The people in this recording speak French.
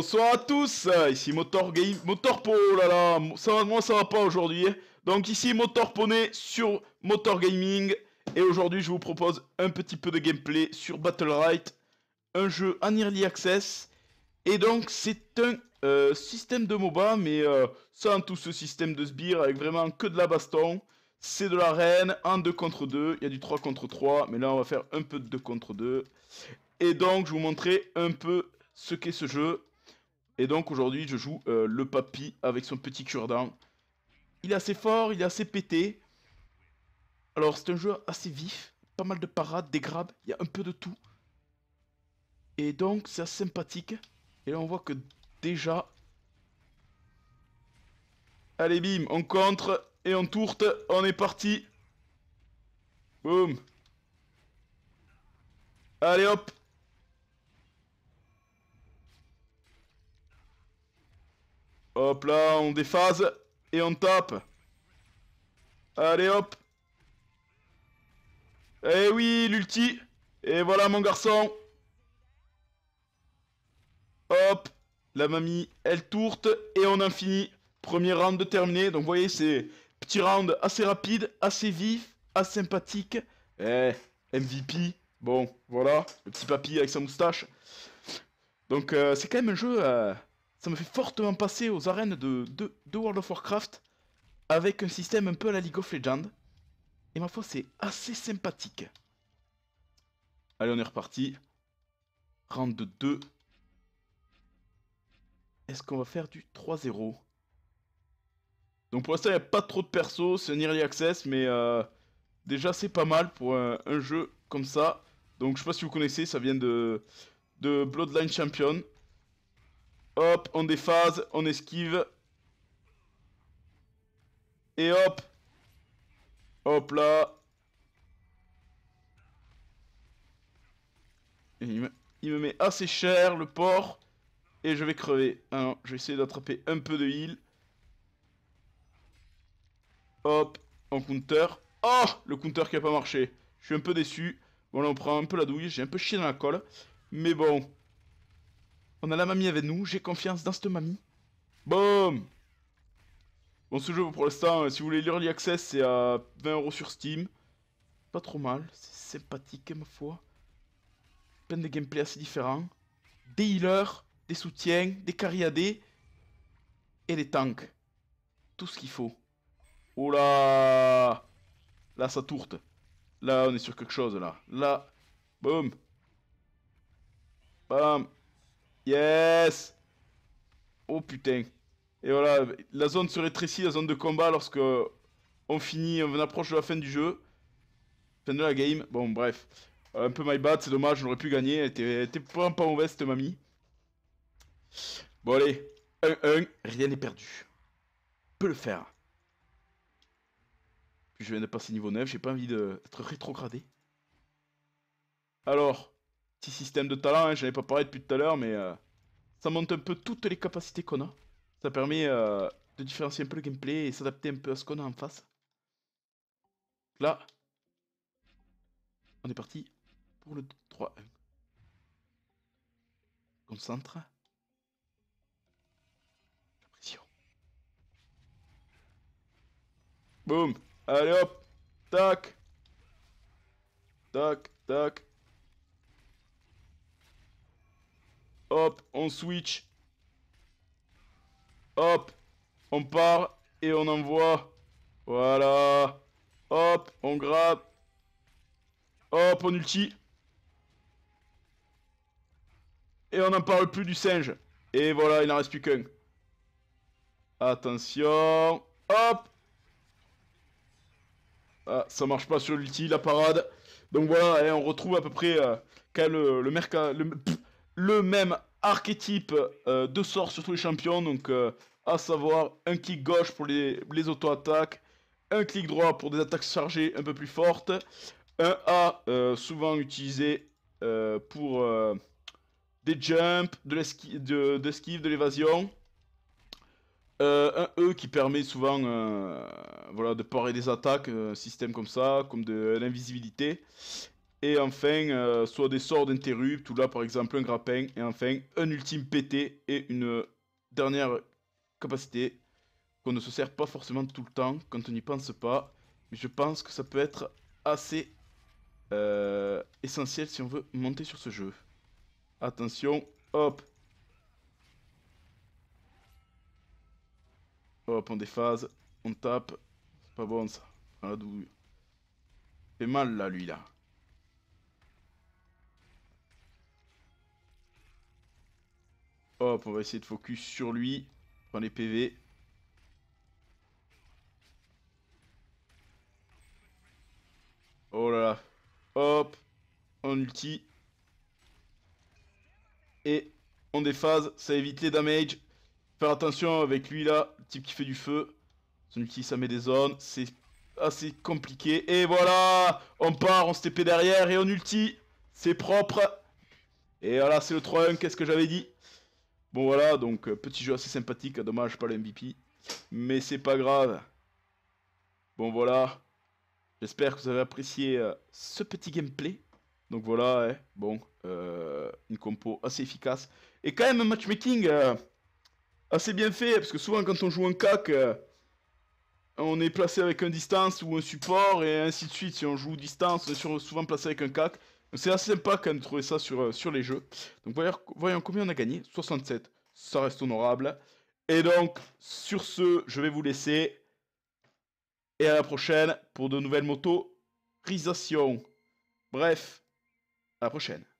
Bonsoir à tous, euh, ici Motor Game, Motorpo, oh là là, ça va, moi ça va pas aujourd'hui. Hein. Donc ici Motorponé sur Motor Gaming, et aujourd'hui je vous propose un petit peu de gameplay sur Battle Right, un jeu en early access, et donc c'est un euh, système de MOBA, mais euh, sans tout ce système de sbire, avec vraiment que de la baston, c'est de l'arène, en 2 contre 2, il y a du 3 contre 3, mais là on va faire un peu de 2 contre 2, et donc je vous montrer un peu ce qu'est ce jeu, et donc aujourd'hui, je joue euh, le papy avec son petit cure Il est assez fort, il est assez pété. Alors c'est un jeu assez vif, pas mal de parades, des grabs, il y a un peu de tout. Et donc c'est assez sympathique. Et là on voit que déjà... Allez bim, on contre et on tourte, on est parti. Boum. Allez hop, Hop là, on déphase et on tape. Allez hop. Eh oui, l'ulti. Et voilà mon garçon. Hop. La mamie, elle tourte et on en finit. Premier round de terminé. Donc vous voyez, c'est petit round assez rapide, assez vif, assez sympathique. Eh, MVP. Bon, voilà, le petit papy avec sa moustache. Donc euh, c'est quand même un jeu... Euh, ça me fait fortement passer aux arènes de, de, World of Warcraft avec un système un peu à la League of Legends. Et ma foi, c'est assez sympathique. Allez, on est reparti. Round 2. Est-ce qu'on va faire du 3-0 Donc pour l'instant, il n'y a pas trop de persos, c'est un early access, mais euh, déjà c'est pas mal pour un, jeu comme ça. Donc je sais pas si vous connaissez, ça vient de, de Bloodline Champion. Hop, on déphase, on esquive. Et hop. Hop là. il, me, met assez cher, le porc. Et je vais crever. Alors, je vais essayer d'attraper un peu de heal. Hop, en counter. Oh, le counter qui a pas marché. Je suis un peu déçu. Bon, là, on prend un peu la douille. J'ai un peu chié dans la colle. Mais bon, on a la mamie avec nous, j'ai confiance dans cette mamie. Boum Bon, ce jeu, pour l'instant, euh, si vous voulez l'Early Access, c'est à euros sur Steam. Pas trop mal, c'est sympathique, ma foi. Plein de gameplay assez différents. Des healers, des soutiens, des carriadés. et des tanks. Tout ce qu'il faut. Oh là Là, ça tourte. Là, on est sur quelque chose, là. Là, boum Bam Yes Oh putain. Et voilà, la zone se rétrécit, la zone de combat, lorsque on finit, on approche de la fin du jeu. Fin de la game, bon bref. Un peu my bad, c'est dommage, j'aurais pu gagner, elle était vraiment pas mauvaise cette mamie. Bon allez, 1-1, rien n'est perdu. peut le faire. je viens de passer niveau 9, j'ai pas envie d'être rétrogradé. Alors, Petit système de talent, hein, je n'avais pas parlé depuis tout à l'heure, mais euh, ça monte un peu toutes les capacités qu'on a. Ça permet euh, de différencier un peu le gameplay et s'adapter un peu à ce qu'on a en face. Là, on est parti pour le 3-1. Concentre. La pression. Boum Allez hop Tac Tac, tac Hop, on switch. Hop, on part et on envoie. Voilà. Hop, on grappe. Hop, on ulti. Et on n'en parle plus du singe. Et voilà, il n'en reste plus qu'un. Attention. Hop ah, Ça marche pas sur l'ulti, la parade. Donc voilà, et on retrouve à peu près euh, le, le, le même archétype euh, de sort sur tous les champions, donc euh, à savoir un clic gauche pour les, auto-attaques, un clic droit pour des attaques chargées un peu plus fortes, un A euh, souvent utilisé pour des jumps, de l'esquive, de, de l'évasion, un E qui permet souvent voilà, de parer des attaques, un système comme ça, comme de l'invisibilité, et enfin, euh, soit des sorts d'interrupt, ou là par exemple un grappin, et enfin un ultime pété et une dernière capacité qu'on ne se sert pas forcément tout le temps quand on n'y pense pas. Mais je pense que ça peut être assez euh, essentiel si on veut monter sur ce jeu. Attention, hop Hop, on déphase, on tape. C'est pas bon ça. Ah, douille. Fait mal là, lui là. Hop, on va essayer de focus sur lui. Prendre les PV. Oh là là. Hop. On ulti. Et on déphase. Ça évite les damage. Faire attention avec lui là. Le type qui fait du feu. Son ulti, ça met des zones. C'est assez compliqué. Et voilà. On part. On se TP derrière. Et on ulti. C'est propre. Et voilà, c'est le 3-1. Qu'est-ce que j'avais dit Bon voilà, donc euh, petit jeu assez sympathique, dommage pas le MVP, mais c'est pas grave. Bon voilà, j'espère que vous avez apprécié euh, ce petit gameplay. Donc voilà, bon, euh, une compo assez efficace. Et quand même un matchmaking assez bien fait, parce que souvent quand on joue un CAC, on est placé avec un distance ou un support, et ainsi de suite. Si on joue distance, on est souvent placé avec un CAC. C'est assez sympa quand même de trouver ça sur, euh, sur les jeux. Donc voyons, voyons combien on a gagné. 67, ça reste honorable. Et donc, sur ce, je vais vous laisser. Et à la prochaine pour de nouvelles motorisations. Bref, à la prochaine.